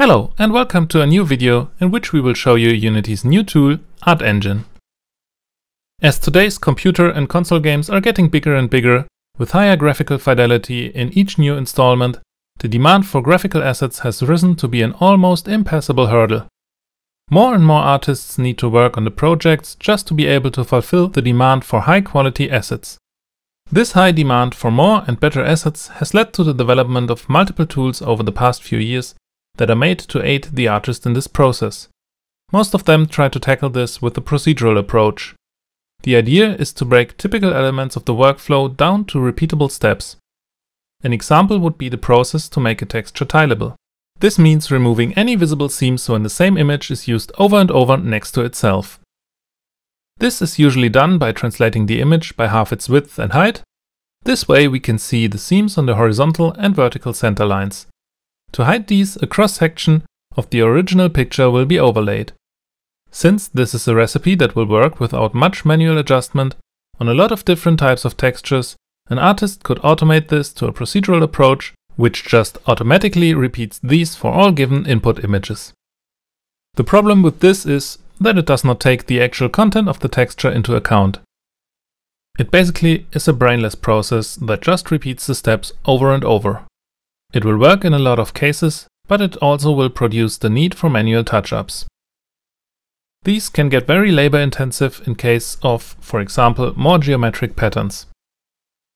Hello and welcome to a new video in which we will show you Unity's new tool, Art Engine. As today's computer and console games are getting bigger and bigger, with higher graphical fidelity in each new installment, the demand for graphical assets has risen to be an almost impassable hurdle. More and more artists need to work on the projects just to be able to fulfill the demand for high quality assets. This high demand for more and better assets has led to the development of multiple tools over the past few years that are made to aid the artist in this process. Most of them try to tackle this with a procedural approach. The idea is to break typical elements of the workflow down to repeatable steps. An example would be the process to make a texture tileable. This means removing any visible seams when the same image is used over and over next to itself. This is usually done by translating the image by half its width and height. This way we can see the seams on the horizontal and vertical center lines. To hide these, a cross-section of the original picture will be overlaid. Since this is a recipe that will work without much manual adjustment on a lot of different types of textures, an artist could automate this to a procedural approach which just automatically repeats these for all given input images. The problem with this is that it does not take the actual content of the texture into account. It basically is a brainless process that just repeats the steps over and over. It will work in a lot of cases, but it also will produce the need for manual touch-ups. These can get very labor intensive in case of, for example, more geometric patterns.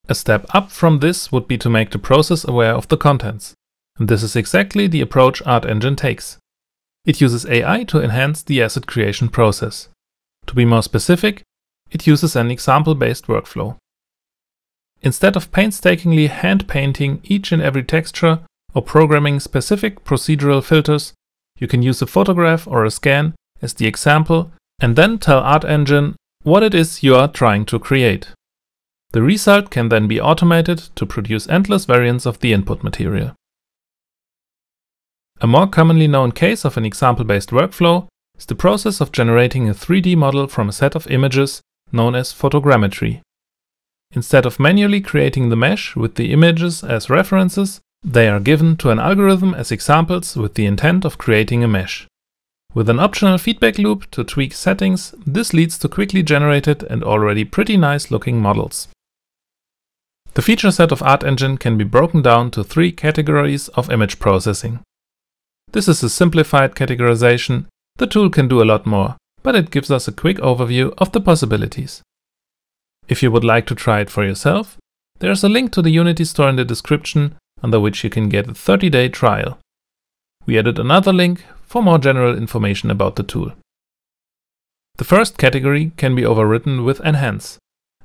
A step up from this would be to make the process aware of the contents. And this is exactly the approach Art Engine takes. It uses AI to enhance the asset creation process. To be more specific, it uses an example-based workflow. Instead of painstakingly hand painting each and every texture or programming specific procedural filters, you can use a photograph or a scan as the example and then tell Art Engine what it is you are trying to create. The result can then be automated to produce endless variants of the input material. A more commonly known case of an example-based workflow is the process of generating a 3D model from a set of images known as photogrammetry. Instead of manually creating the mesh with the images as references, they are given to an algorithm as examples with the intent of creating a mesh. With an optional feedback loop to tweak settings, this leads to quickly generated and already pretty nice looking models. The feature set of Art Engine can be broken down to three categories of image processing. This is a simplified categorization, the tool can do a lot more, but it gives us a quick overview of the possibilities. If you would like to try it for yourself, there's a link to the Unity store in the description under which you can get a 30-day trial. We added another link for more general information about the tool. The first category can be overwritten with Enhance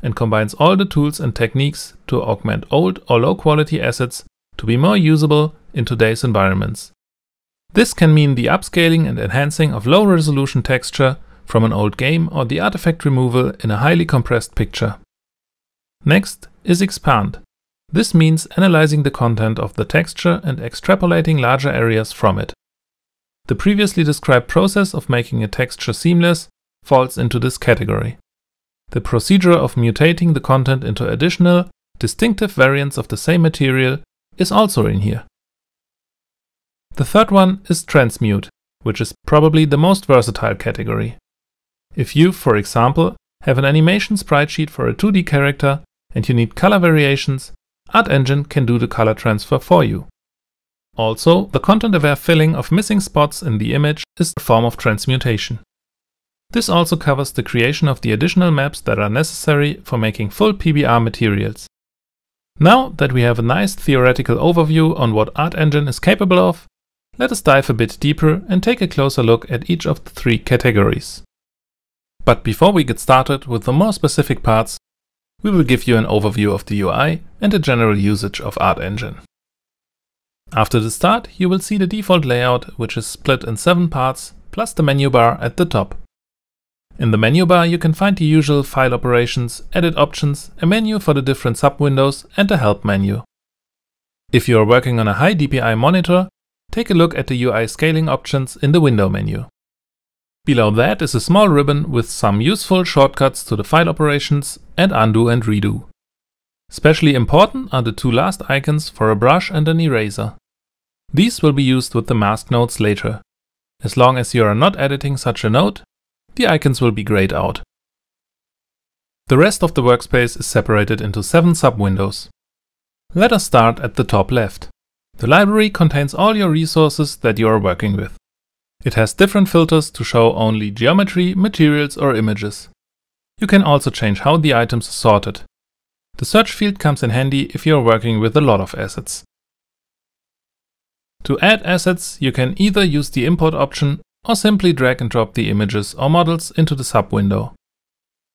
and combines all the tools and techniques to augment old or low-quality assets to be more usable in today's environments. This can mean the upscaling and enhancing of low-resolution texture from an old game or the artifact removal in a highly compressed picture. Next is expand. This means analyzing the content of the texture and extrapolating larger areas from it. The previously described process of making a texture seamless falls into this category. The procedure of mutating the content into additional, distinctive variants of the same material is also in here. The third one is transmute, which is probably the most versatile category. If you, for example, have an animation spreadsheet for a 2D character and you need color variations, Art Engine can do the color transfer for you. Also, the content-aware filling of missing spots in the image is a form of transmutation. This also covers the creation of the additional maps that are necessary for making full PBR materials. Now that we have a nice theoretical overview on what Art Engine is capable of, let us dive a bit deeper and take a closer look at each of the three categories. But before we get started with the more specific parts, we will give you an overview of the UI and a general usage of Art Engine. After the start, you will see the default layout, which is split in seven parts, plus the menu bar at the top. In the menu bar, you can find the usual file operations, edit options, a menu for the different sub-windows and a help menu. If you are working on a high DPI monitor, take a look at the UI scaling options in the window menu. Below that is a small ribbon with some useful shortcuts to the file operations and undo and redo. Especially important are the two last icons for a brush and an eraser. These will be used with the mask nodes later. As long as you are not editing such a node, the icons will be grayed out. The rest of the workspace is separated into seven sub-windows. Let us start at the top left. The library contains all your resources that you are working with. It has different filters to show only geometry, materials or images. You can also change how the items are sorted. The search field comes in handy if you are working with a lot of assets. To add assets, you can either use the import option or simply drag and drop the images or models into the sub window.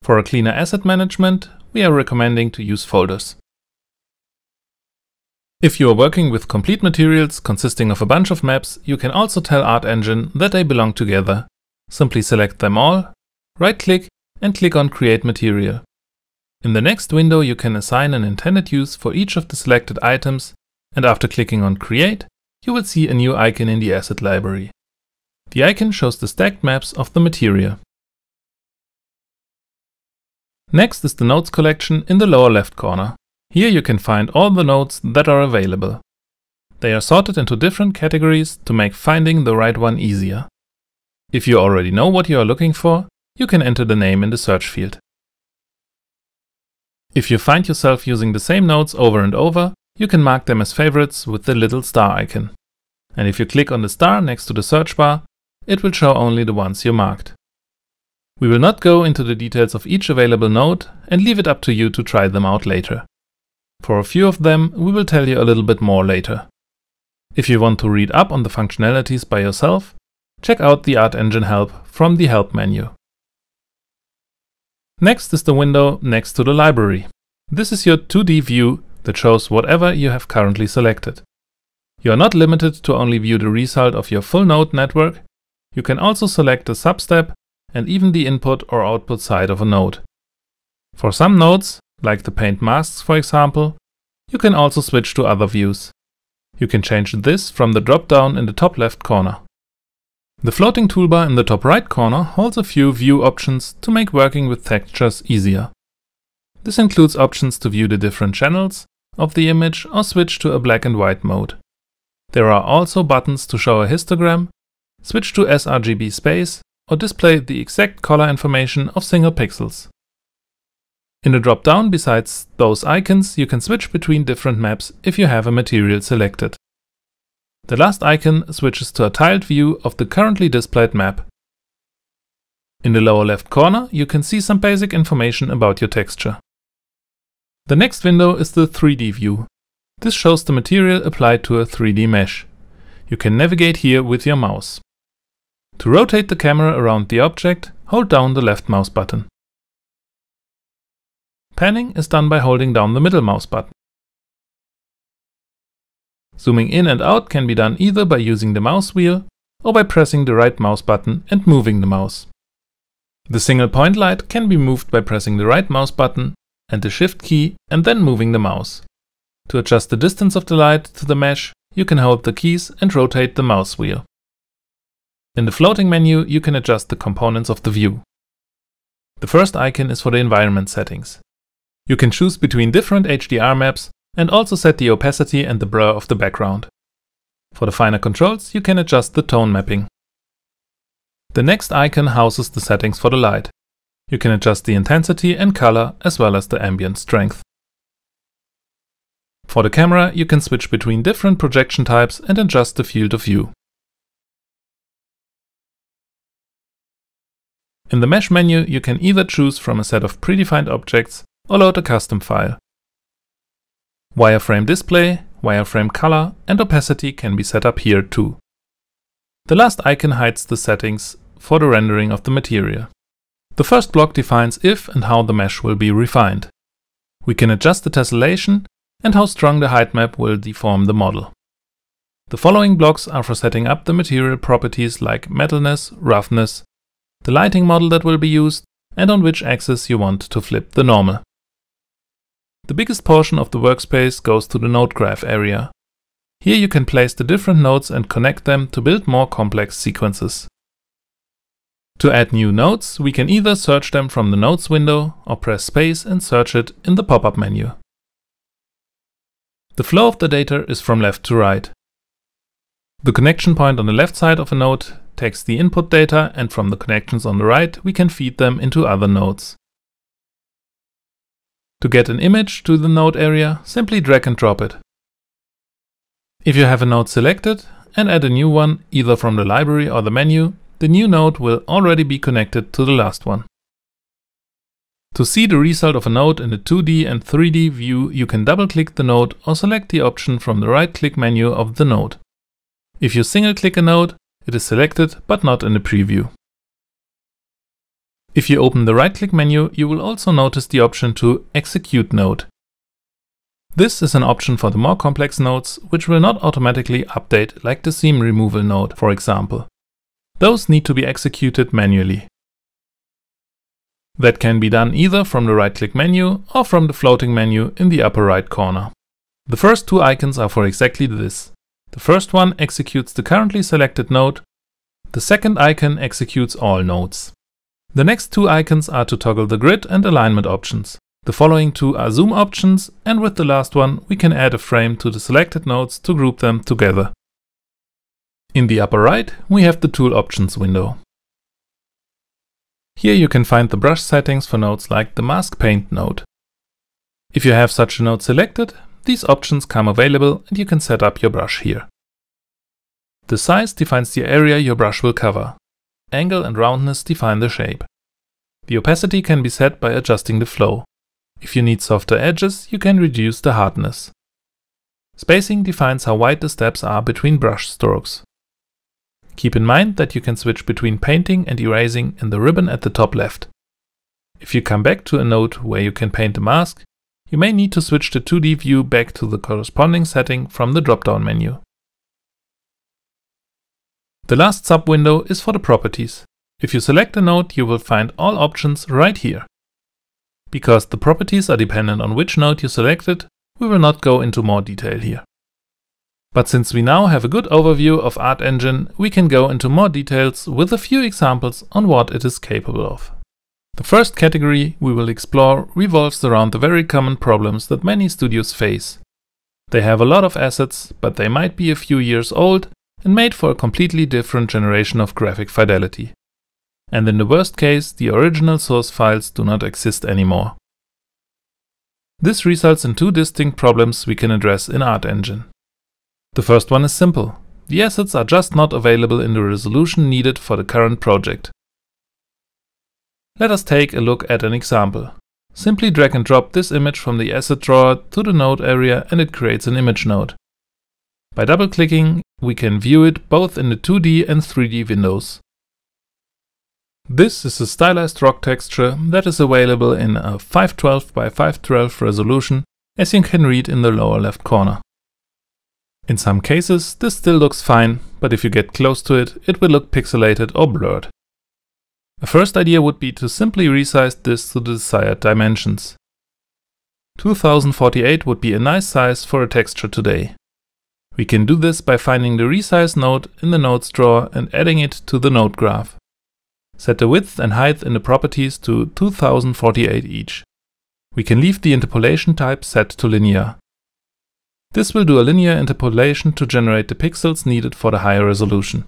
For a cleaner asset management, we are recommending to use folders. If you are working with complete materials consisting of a bunch of maps, you can also tell Art Engine that they belong together. Simply select them all, right-click and click on Create Material. In the next window you can assign an intended use for each of the selected items and after clicking on Create, you will see a new icon in the asset library. The icon shows the stacked maps of the material. Next is the Notes collection in the lower left corner. Here you can find all the nodes that are available. They are sorted into different categories to make finding the right one easier. If you already know what you are looking for, you can enter the name in the search field. If you find yourself using the same nodes over and over, you can mark them as favorites with the little star icon. And if you click on the star next to the search bar, it will show only the ones you marked. We will not go into the details of each available node and leave it up to you to try them out later. For a few of them, we will tell you a little bit more later. If you want to read up on the functionalities by yourself, check out the Art Engine help from the help menu. Next is the window next to the library. This is your 2D view that shows whatever you have currently selected. You are not limited to only view the result of your full node network, you can also select a substep and even the input or output side of a node. For some nodes, like the paint masks for example, you can also switch to other views. You can change this from the drop-down in the top left corner. The floating toolbar in the top right corner holds a few view options to make working with textures easier. This includes options to view the different channels of the image or switch to a black and white mode. There are also buttons to show a histogram, switch to sRGB space or display the exact color information of single pixels. In the drop-down, besides those icons, you can switch between different maps if you have a material selected. The last icon switches to a tiled view of the currently displayed map. In the lower left corner, you can see some basic information about your texture. The next window is the 3D view. This shows the material applied to a 3D mesh. You can navigate here with your mouse. To rotate the camera around the object, hold down the left mouse button. Panning is done by holding down the middle mouse button. Zooming in and out can be done either by using the mouse wheel or by pressing the right mouse button and moving the mouse. The single point light can be moved by pressing the right mouse button and the shift key and then moving the mouse. To adjust the distance of the light to the mesh, you can hold the keys and rotate the mouse wheel. In the floating menu, you can adjust the components of the view. The first icon is for the environment settings. You can choose between different HDR maps and also set the opacity and the blur of the background. For the finer controls, you can adjust the tone mapping. The next icon houses the settings for the light. You can adjust the intensity and color as well as the ambient strength. For the camera, you can switch between different projection types and adjust the field of view. In the mesh menu, you can either choose from a set of predefined objects or load a custom file. Wireframe display, wireframe color and opacity can be set up here too. The last icon hides the settings for the rendering of the material. The first block defines if and how the mesh will be refined. We can adjust the tessellation and how strong the height map will deform the model. The following blocks are for setting up the material properties like metalness, roughness, the lighting model that will be used, and on which axis you want to flip the normal. The biggest portion of the workspace goes to the node graph area. Here you can place the different nodes and connect them to build more complex sequences. To add new nodes, we can either search them from the nodes window or press space and search it in the pop-up menu. The flow of the data is from left to right. The connection point on the left side of a node takes the input data and from the connections on the right we can feed them into other nodes. To get an image to the node area, simply drag and drop it. If you have a node selected and add a new one, either from the library or the menu, the new node will already be connected to the last one. To see the result of a node in a 2D and 3D view, you can double-click the node or select the option from the right-click menu of the node. If you single-click a node, it is selected but not in the preview. If you open the right-click menu, you will also notice the option to Execute Node. This is an option for the more complex nodes, which will not automatically update like the seam removal node, for example. Those need to be executed manually. That can be done either from the right-click menu or from the floating menu in the upper right corner. The first two icons are for exactly this. The first one executes the currently selected node, the second icon executes all nodes. The next two icons are to toggle the grid and alignment options. The following two are zoom options and with the last one we can add a frame to the selected nodes to group them together. In the upper right we have the tool options window. Here you can find the brush settings for nodes like the mask paint node. If you have such a node selected, these options come available and you can set up your brush here. The size defines the area your brush will cover. Angle and roundness define the shape. The opacity can be set by adjusting the flow. If you need softer edges, you can reduce the hardness. Spacing defines how wide the steps are between brush strokes. Keep in mind that you can switch between painting and erasing in the ribbon at the top left. If you come back to a node where you can paint a mask, you may need to switch the 2D view back to the corresponding setting from the drop-down menu. The last sub-window is for the properties. If you select a node, you will find all options right here. Because the properties are dependent on which node you selected, we will not go into more detail here. But since we now have a good overview of Art Engine, we can go into more details with a few examples on what it is capable of. The first category we will explore revolves around the very common problems that many studios face. They have a lot of assets, but they might be a few years old and made for a completely different generation of graphic fidelity. And in the worst case, the original source files do not exist anymore. This results in two distinct problems we can address in Art Engine. The first one is simple. The assets are just not available in the resolution needed for the current project. Let us take a look at an example. Simply drag and drop this image from the asset drawer to the node area and it creates an image node. By double clicking, we can view it both in the 2D and 3D windows. This is a stylized rock texture that is available in a 512 by 512 resolution, as you can read in the lower left corner. In some cases, this still looks fine, but if you get close to it, it will look pixelated or blurred. A first idea would be to simply resize this to the desired dimensions. 2048 would be a nice size for a texture today. We can do this by finding the resize node in the nodes drawer and adding it to the node graph. Set the width and height in the properties to 2048 each. We can leave the interpolation type set to linear. This will do a linear interpolation to generate the pixels needed for the higher resolution.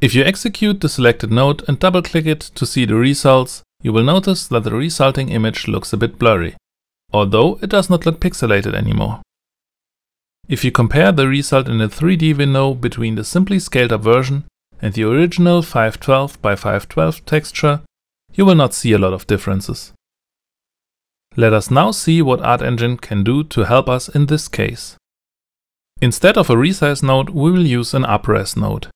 If you execute the selected node and double-click it to see the results, you will notice that the resulting image looks a bit blurry, although it does not look pixelated anymore. If you compare the result in a 3D window between the simply scaled up version and the original 512 by 512 texture, you will not see a lot of differences. Let us now see what Art Engine can do to help us in this case. Instead of a resize node, we will use an upres node.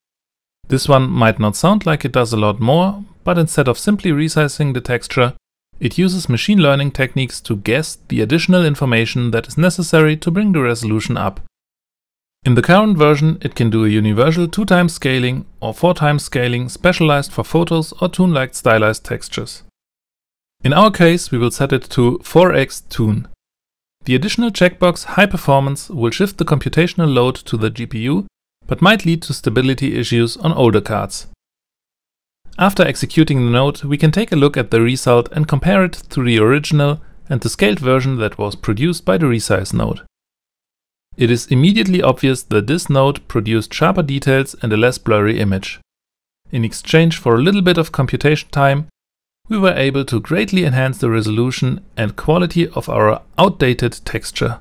This one might not sound like it does a lot more, but instead of simply resizing the texture, it uses machine learning techniques to guess the additional information that is necessary to bring the resolution up. In the current version, it can do a universal 2 times scaling or 4 times scaling specialized for photos or tune-like stylized textures. In our case, we will set it to 4x tune. The additional checkbox high performance will shift the computational load to the GPU, but might lead to stability issues on older cards. After executing the node, we can take a look at the result and compare it to the original and the scaled version that was produced by the resize node. It is immediately obvious that this node produced sharper details and a less blurry image. In exchange for a little bit of computation time, we were able to greatly enhance the resolution and quality of our outdated texture.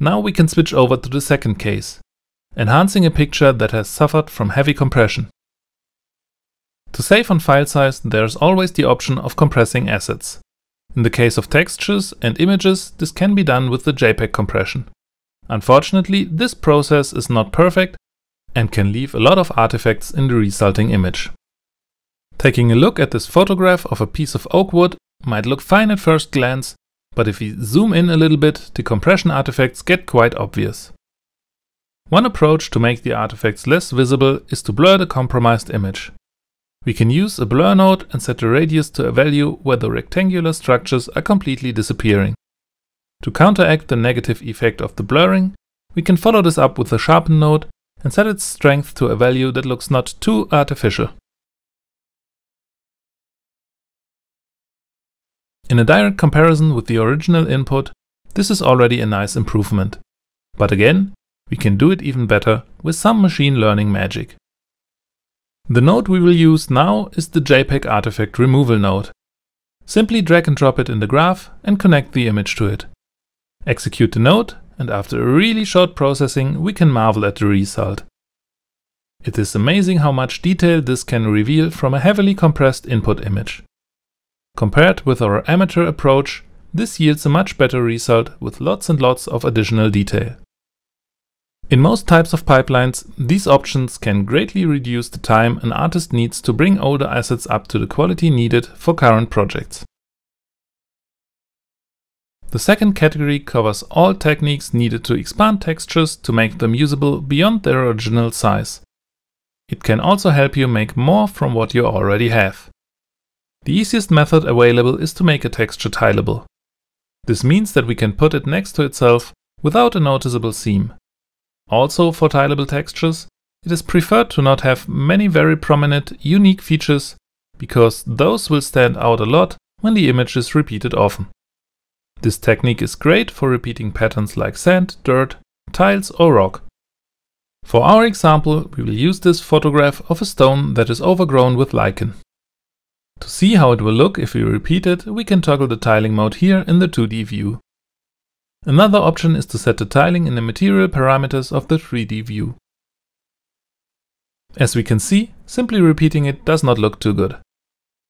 Now we can switch over to the second case, enhancing a picture that has suffered from heavy compression. To save on file size, there's always the option of compressing assets. In the case of textures and images, this can be done with the JPEG compression. Unfortunately, this process is not perfect and can leave a lot of artifacts in the resulting image. Taking a look at this photograph of a piece of oak wood might look fine at first glance, but if we zoom in a little bit, the compression artifacts get quite obvious. One approach to make the artifacts less visible is to blur the compromised image. We can use a blur node and set the radius to a value where the rectangular structures are completely disappearing. To counteract the negative effect of the blurring, we can follow this up with the sharpen node and set its strength to a value that looks not too artificial. In a direct comparison with the original input, this is already a nice improvement. But again, we can do it even better with some machine learning magic. The node we will use now is the JPEG artifact removal node. Simply drag and drop it in the graph and connect the image to it. Execute the node and after a really short processing we can marvel at the result. It is amazing how much detail this can reveal from a heavily compressed input image. Compared with our amateur approach, this yields a much better result with lots and lots of additional detail. In most types of pipelines, these options can greatly reduce the time an artist needs to bring older assets up to the quality needed for current projects. The second category covers all techniques needed to expand textures to make them usable beyond their original size. It can also help you make more from what you already have. The easiest method available is to make a texture tileable. This means that we can put it next to itself without a noticeable seam. Also for tileable textures, it is preferred to not have many very prominent, unique features, because those will stand out a lot when the image is repeated often. This technique is great for repeating patterns like sand, dirt, tiles or rock. For our example, we will use this photograph of a stone that is overgrown with lichen. To see how it will look if we repeat it, we can toggle the tiling mode here in the 2D view. Another option is to set the tiling in the material parameters of the 3D view. As we can see, simply repeating it does not look too good.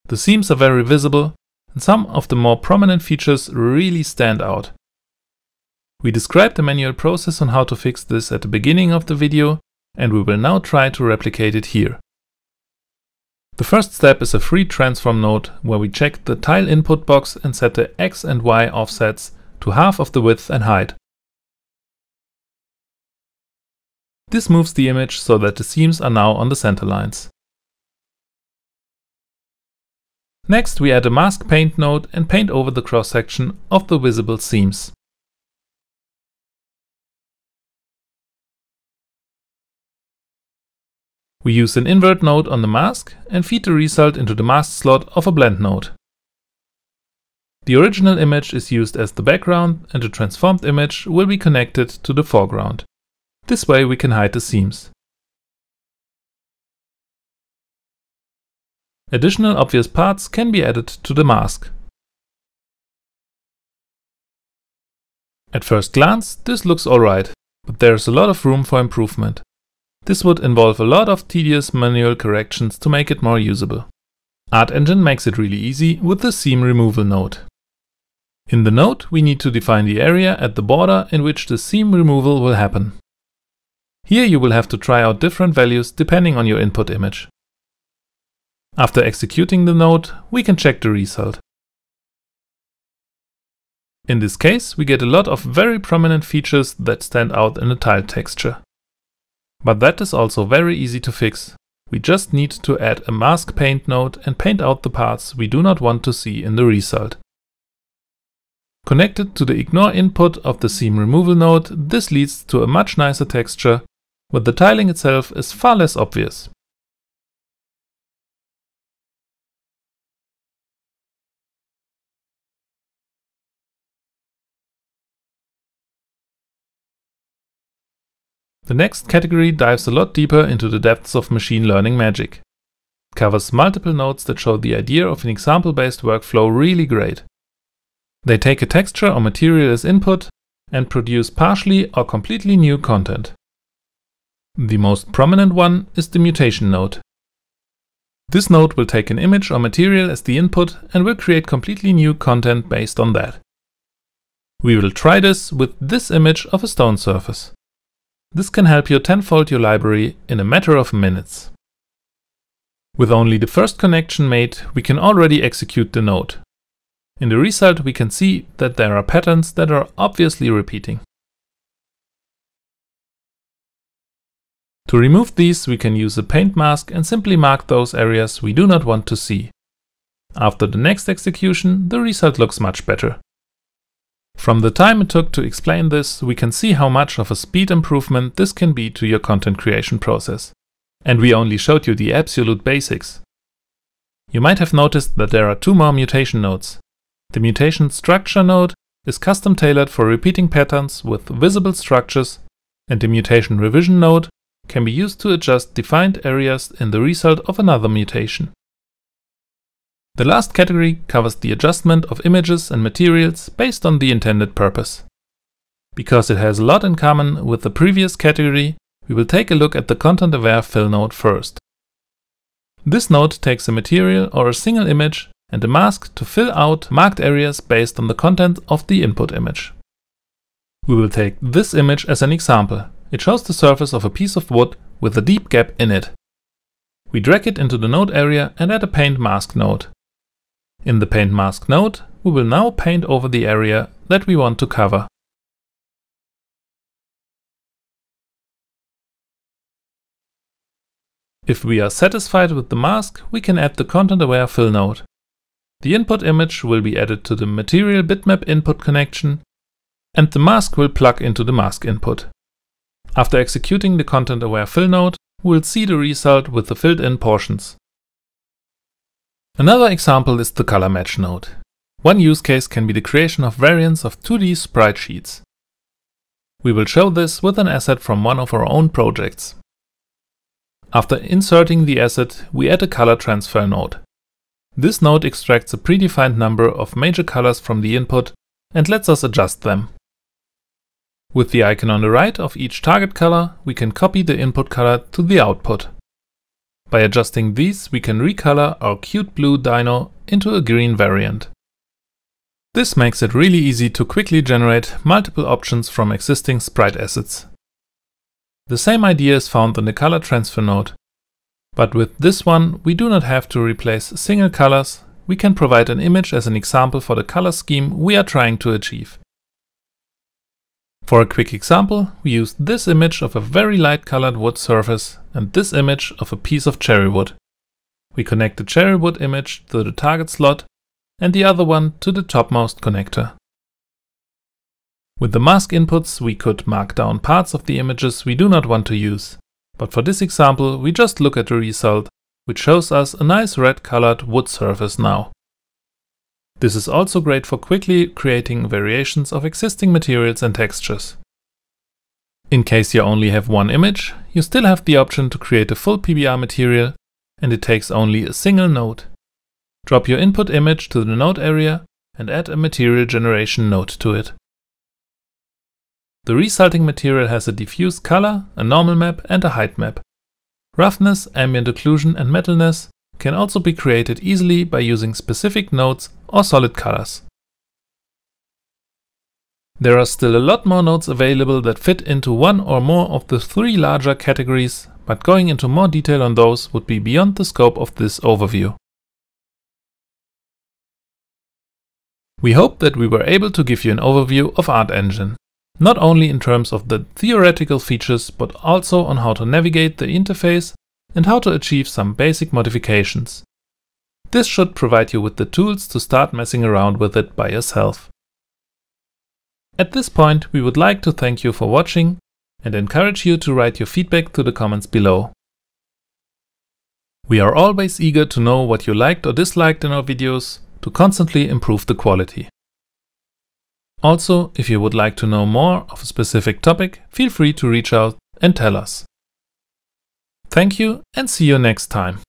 The seams are very visible, and some of the more prominent features really stand out. We described the manual process on how to fix this at the beginning of the video, and we will now try to replicate it here. The first step is a free transform node where we check the tile input box and set the X and Y offsets to half of the width and height. This moves the image so that the seams are now on the center lines. Next we add a mask paint node and paint over the cross section of the visible seams. We use an invert node on the mask and feed the result into the mask slot of a blend node. The original image is used as the background and the transformed image will be connected to the foreground. This way we can hide the seams. Additional obvious parts can be added to the mask. At first glance, this looks alright, but there's a lot of room for improvement. This would involve a lot of tedious manual corrections to make it more usable. Art Engine makes it really easy with the seam removal node. In the node, we need to define the area at the border in which the seam removal will happen. Here you will have to try out different values depending on your input image. After executing the node, we can check the result. In this case, we get a lot of very prominent features that stand out in a tile texture. But that is also very easy to fix. We just need to add a mask paint node and paint out the parts we do not want to see in the result. Connected to the ignore input of the seam removal node, this leads to a much nicer texture, but the tiling itself is far less obvious. The next category dives a lot deeper into the depths of machine learning magic. It covers multiple nodes that show the idea of an example-based workflow really great. They take a texture or material as input and produce partially or completely new content. The most prominent one is the mutation node. This node will take an image or material as the input and will create completely new content based on that. We will try this with this image of a stone surface. This can help you tenfold your library in a matter of minutes. With only the first connection made, we can already execute the node. In the result we can see that there are patterns that are obviously repeating. To remove these we can use a paint mask and simply mark those areas we do not want to see. After the next execution the result looks much better. From the time it took to explain this, we can see how much of a speed improvement this can be to your content creation process. And we only showed you the absolute basics. You might have noticed that there are two more mutation nodes, the mutation structure node is custom tailored for repeating patterns with visible structures and the mutation revision node can be used to adjust defined areas in the result of another mutation. The last category covers the adjustment of images and materials based on the intended purpose. Because it has a lot in common with the previous category, we will take a look at the content-aware fill node first. This node takes a material or a single image and a mask to fill out marked areas based on the content of the input image. We will take this image as an example. It shows the surface of a piece of wood with a deep gap in it. We drag it into the node area and add a paint mask node. In the paint mask node, we will now paint over the area that we want to cover. If we are satisfied with the mask, we can add the content aware fill node. The input image will be added to the material bitmap input connection and the mask will plug into the mask input. After executing the content-aware fill node, we'll see the result with the filled-in portions. Another example is the color match node. One use case can be the creation of variants of 2D sprite sheets. We will show this with an asset from one of our own projects. After inserting the asset, we add a color transfer node. This node extracts a predefined number of major colors from the input and lets us adjust them. With the icon on the right of each target color, we can copy the input color to the output. By adjusting these, we can recolor our cute blue dino into a green variant. This makes it really easy to quickly generate multiple options from existing sprite assets. The same idea is found on the color transfer node, but with this one, we do not have to replace single colors. We can provide an image as an example for the color scheme we are trying to achieve. For a quick example, we use this image of a very light colored wood surface and this image of a piece of cherry wood. We connect the cherry wood image to the target slot and the other one to the topmost connector. With the mask inputs, we could mark down parts of the images we do not want to use. But for this example, we just look at the result, which shows us a nice red colored wood surface now. This is also great for quickly creating variations of existing materials and textures. In case you only have one image, you still have the option to create a full PBR material and it takes only a single node. Drop your input image to the node area and add a material generation node to it. The resulting material has a diffuse color, a normal map and a height map. Roughness, ambient occlusion and metalness can also be created easily by using specific nodes or solid colors. There are still a lot more nodes available that fit into one or more of the three larger categories, but going into more detail on those would be beyond the scope of this overview. We hope that we were able to give you an overview of Art Engine not only in terms of the theoretical features, but also on how to navigate the interface and how to achieve some basic modifications. This should provide you with the tools to start messing around with it by yourself. At this point, we would like to thank you for watching and encourage you to write your feedback to the comments below. We are always eager to know what you liked or disliked in our videos to constantly improve the quality. Also, if you would like to know more of a specific topic, feel free to reach out and tell us. Thank you and see you next time.